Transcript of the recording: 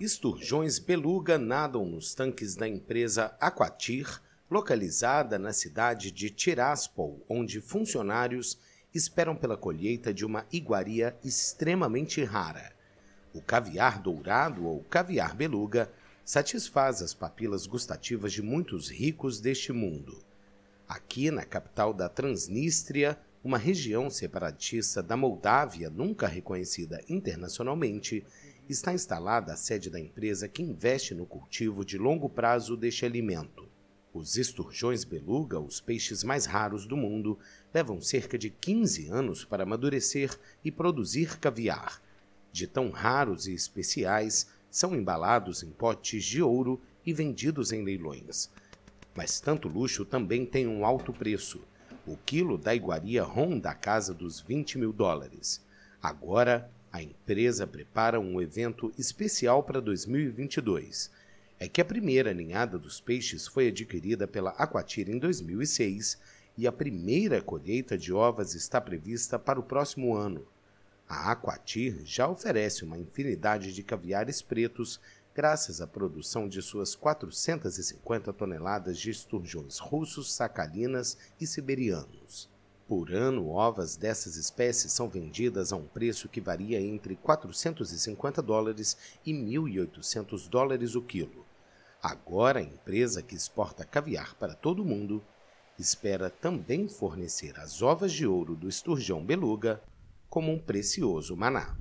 Esturjões beluga nadam nos tanques da empresa Aquatir, localizada na cidade de Tiraspol, onde funcionários esperam pela colheita de uma iguaria extremamente rara. O caviar dourado ou caviar beluga satisfaz as papilas gustativas de muitos ricos deste mundo. Aqui, na capital da Transnistria, uma região separatista da Moldávia nunca reconhecida internacionalmente, está instalada a sede da empresa que investe no cultivo de longo prazo deste alimento. Os esturjões beluga, os peixes mais raros do mundo, levam cerca de 15 anos para amadurecer e produzir caviar. De tão raros e especiais, são embalados em potes de ouro e vendidos em leilões. Mas tanto luxo também tem um alto preço. O quilo da iguaria ronda a casa dos 20 mil dólares. Agora, a empresa prepara um evento especial para 2022. É que a primeira ninhada dos peixes foi adquirida pela Aquatira em 2006 e a primeira colheita de ovas está prevista para o próximo ano. A Aquatir já oferece uma infinidade de caviares pretos graças à produção de suas 450 toneladas de esturjões russos, sacalinas e siberianos. Por ano, ovas dessas espécies são vendidas a um preço que varia entre 450 dólares e 1.800 dólares o quilo. Agora, a empresa que exporta caviar para todo o mundo espera também fornecer as ovas de ouro do esturjão beluga como um precioso maná.